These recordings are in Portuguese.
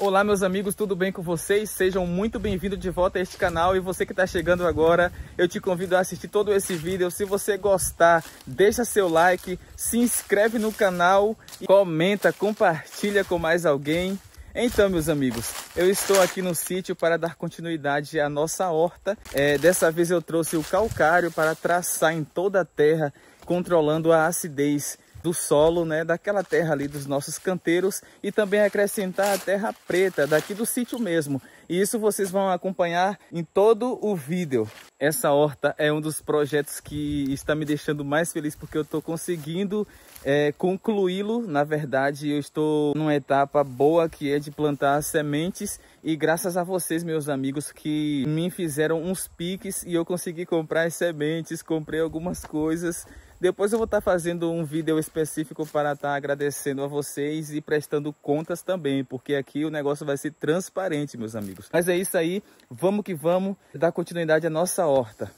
Olá meus amigos, tudo bem com vocês? Sejam muito bem-vindos de volta a este canal e você que está chegando agora, eu te convido a assistir todo esse vídeo. Se você gostar, deixa seu like, se inscreve no canal, comenta, compartilha com mais alguém. Então, meus amigos, eu estou aqui no sítio para dar continuidade à nossa horta. É, dessa vez eu trouxe o calcário para traçar em toda a terra, controlando a acidez do solo, né, daquela terra ali dos nossos canteiros e também acrescentar a terra preta daqui do sítio mesmo. E isso vocês vão acompanhar em todo o vídeo. Essa horta é um dos projetos que está me deixando mais feliz porque eu estou conseguindo é, concluí-lo. Na verdade, eu estou numa etapa boa que é de plantar sementes e graças a vocês, meus amigos, que me fizeram uns piques e eu consegui comprar as sementes, comprei algumas coisas depois eu vou estar tá fazendo um vídeo específico para estar tá agradecendo a vocês e prestando contas também, porque aqui o negócio vai ser transparente, meus amigos. Mas é isso aí, vamos que vamos dar continuidade à nossa horta.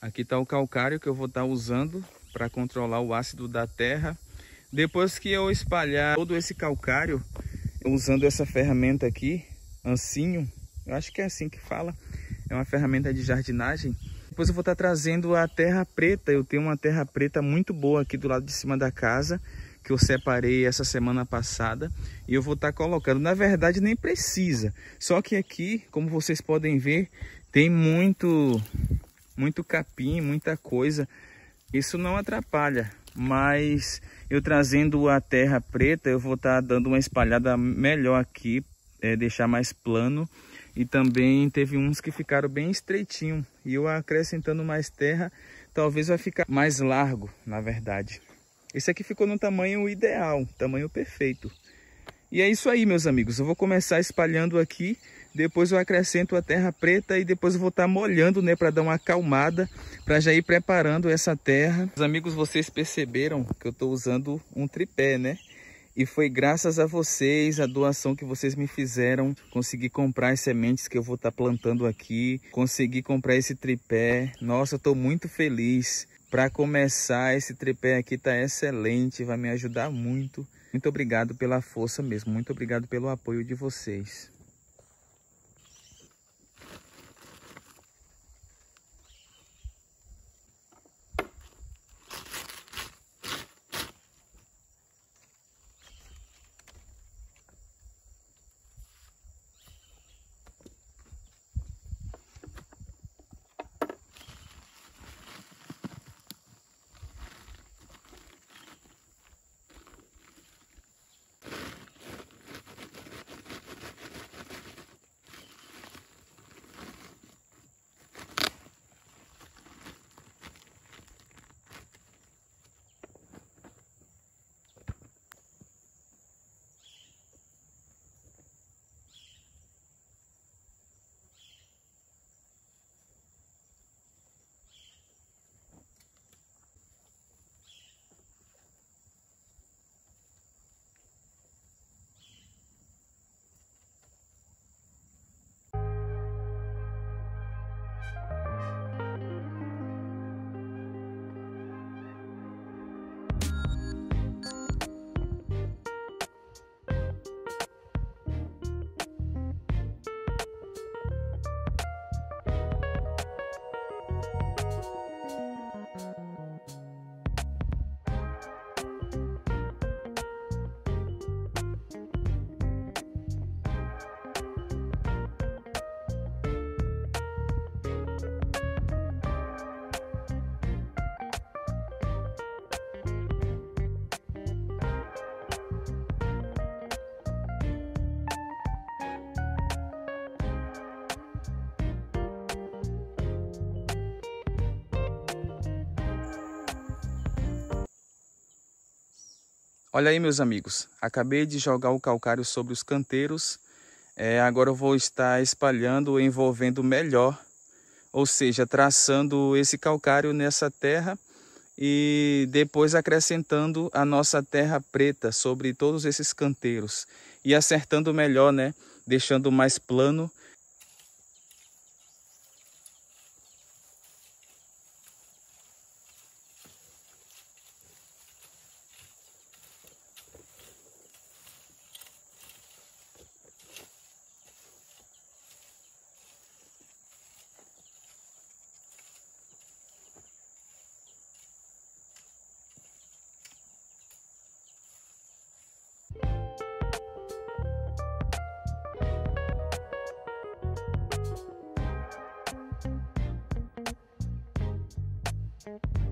Aqui está o calcário que eu vou estar tá usando para controlar o ácido da terra. Depois que eu espalhar todo esse calcário, usando essa ferramenta aqui, ancinho, eu acho que é assim que fala, é uma ferramenta de jardinagem, depois eu vou estar trazendo a terra preta. Eu tenho uma terra preta muito boa aqui do lado de cima da casa, que eu separei essa semana passada. E eu vou estar colocando. Na verdade, nem precisa. Só que aqui, como vocês podem ver, tem muito, muito capim, muita coisa. Isso não atrapalha, mas eu trazendo a terra preta, eu vou estar dando uma espalhada melhor aqui, é, deixar mais plano e também teve uns que ficaram bem estreitinho e eu acrescentando mais terra talvez vai ficar mais largo na verdade esse aqui ficou no tamanho ideal tamanho perfeito e é isso aí meus amigos eu vou começar espalhando aqui depois eu acrescento a terra preta e depois eu vou estar tá molhando né para dar uma acalmada para já ir preparando essa terra meus amigos vocês perceberam que eu estou usando um tripé né e foi graças a vocês, a doação que vocês me fizeram, consegui comprar as sementes que eu vou estar tá plantando aqui, consegui comprar esse tripé. Nossa, eu estou muito feliz. Para começar, esse tripé aqui está excelente, vai me ajudar muito. Muito obrigado pela força mesmo, muito obrigado pelo apoio de vocês. Olha aí, meus amigos, acabei de jogar o calcário sobre os canteiros. É, agora eu vou estar espalhando, envolvendo melhor, ou seja, traçando esse calcário nessa terra e depois acrescentando a nossa terra preta sobre todos esses canteiros e acertando melhor, né? Deixando mais plano Thank you.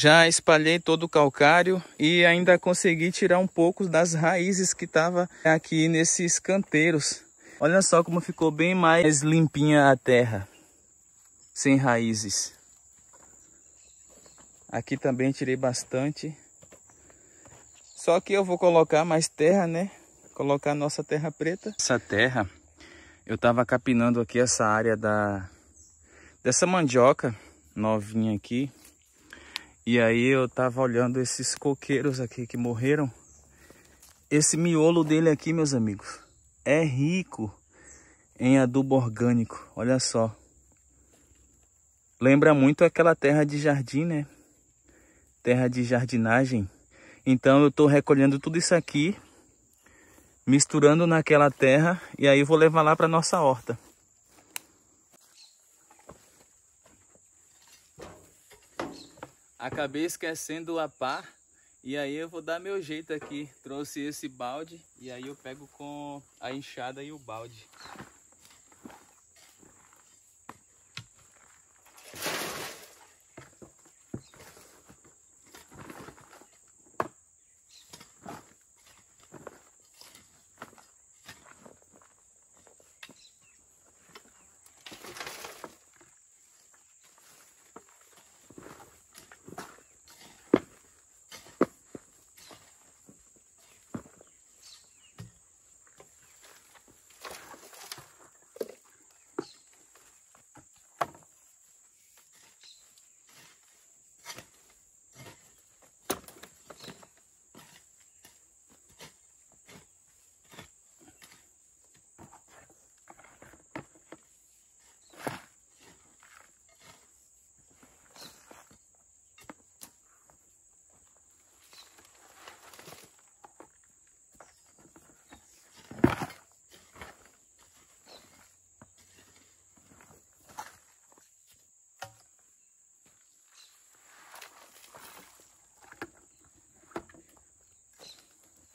Já espalhei todo o calcário e ainda consegui tirar um pouco das raízes que estava aqui nesses canteiros. Olha só como ficou bem mais limpinha a terra, sem raízes. Aqui também tirei bastante. Só que eu vou colocar mais terra, né? Colocar nossa terra preta. Essa terra, eu tava capinando aqui essa área da dessa mandioca novinha aqui. E aí eu tava olhando esses coqueiros aqui que morreram. Esse miolo dele aqui, meus amigos, é rico em adubo orgânico. Olha só. Lembra muito aquela terra de jardim, né? Terra de jardinagem. Então eu tô recolhendo tudo isso aqui, misturando naquela terra e aí vou levar lá para nossa horta. Acabei esquecendo o pá E aí eu vou dar meu jeito aqui. Trouxe esse balde e aí eu pego com a enxada e o balde.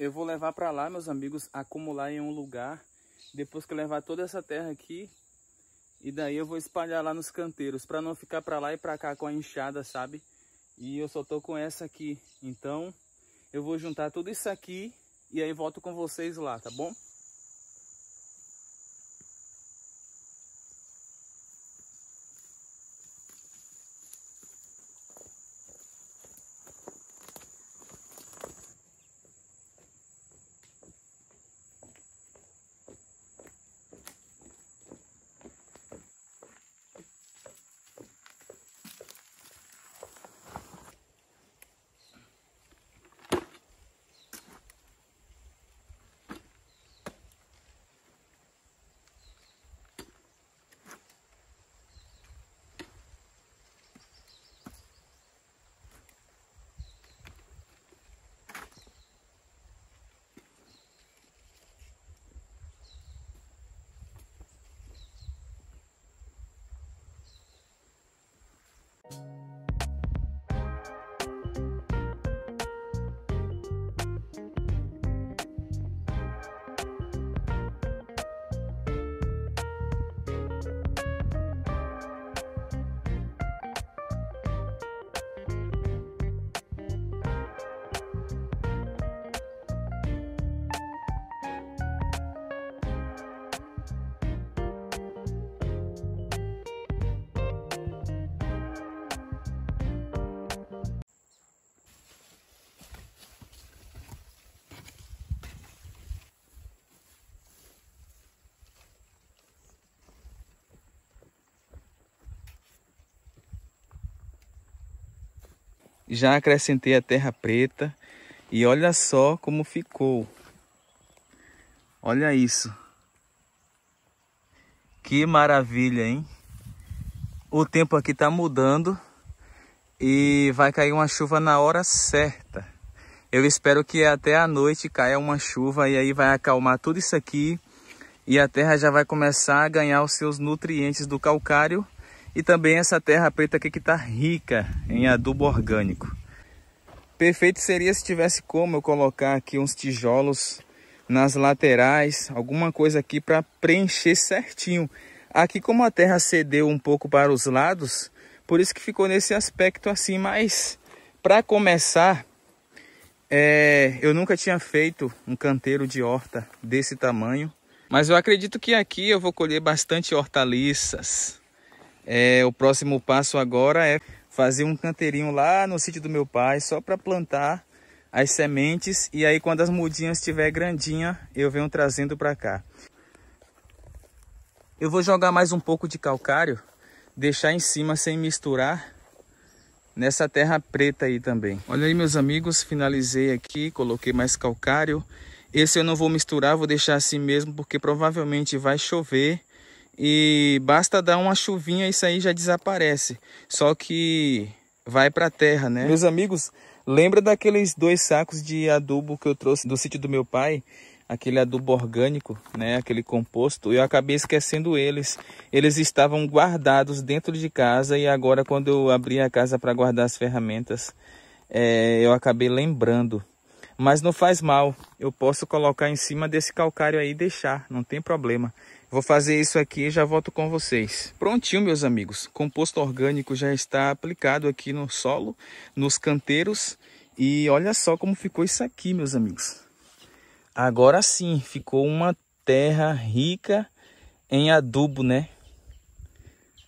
Eu vou levar para lá, meus amigos, acumular em um lugar. Depois que eu levar toda essa terra aqui, e daí eu vou espalhar lá nos canteiros, para não ficar para lá e para cá com a enxada, sabe? E eu só tô com essa aqui. Então, eu vou juntar tudo isso aqui e aí volto com vocês lá, tá bom? Já acrescentei a terra preta e olha só como ficou. Olha isso. Que maravilha, hein? O tempo aqui tá mudando e vai cair uma chuva na hora certa. Eu espero que até a noite caia uma chuva e aí vai acalmar tudo isso aqui e a terra já vai começar a ganhar os seus nutrientes do calcário e também essa terra preta aqui que está rica em adubo orgânico. Perfeito seria se tivesse como eu colocar aqui uns tijolos nas laterais, alguma coisa aqui para preencher certinho. Aqui como a terra cedeu um pouco para os lados, por isso que ficou nesse aspecto assim, mas para começar, é, eu nunca tinha feito um canteiro de horta desse tamanho, mas eu acredito que aqui eu vou colher bastante hortaliças. É, o próximo passo agora é fazer um canteirinho lá no sítio do meu pai, só para plantar as sementes. E aí quando as mudinhas estiver grandinha, eu venho trazendo para cá. Eu vou jogar mais um pouco de calcário, deixar em cima sem misturar, nessa terra preta aí também. Olha aí, meus amigos, finalizei aqui, coloquei mais calcário. Esse eu não vou misturar, vou deixar assim mesmo, porque provavelmente vai chover e basta dar uma chuvinha isso aí já desaparece. Só que vai para a terra, né? Meus amigos, lembra daqueles dois sacos de adubo que eu trouxe do sítio do meu pai? Aquele adubo orgânico, né? Aquele composto. Eu acabei esquecendo eles. Eles estavam guardados dentro de casa e agora quando eu abri a casa para guardar as ferramentas, é, eu acabei lembrando. Mas não faz mal, eu posso colocar em cima desse calcário aí e deixar, não tem problema. Vou fazer isso aqui e já volto com vocês. Prontinho, meus amigos. Composto orgânico já está aplicado aqui no solo, nos canteiros. E olha só como ficou isso aqui, meus amigos. Agora sim, ficou uma terra rica em adubo, né?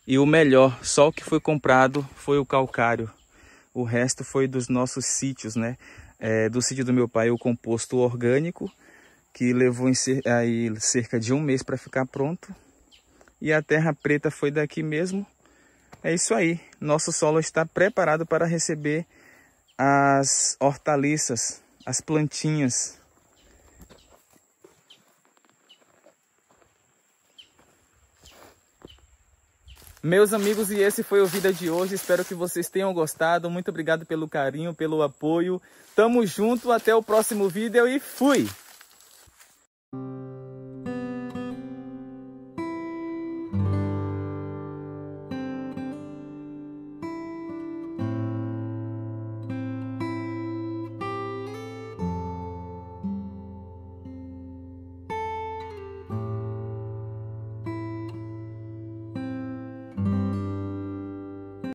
E o melhor, só o que foi comprado foi o calcário. O resto foi dos nossos sítios, né? É, do sítio do meu pai, o composto orgânico que levou cer aí cerca de um mês para ficar pronto. E a terra preta foi daqui mesmo. É isso aí. Nosso solo está preparado para receber as hortaliças, as plantinhas. Meus amigos, e esse foi o Vida de hoje. Espero que vocês tenham gostado. Muito obrigado pelo carinho, pelo apoio. Tamo junto, até o próximo vídeo e fui!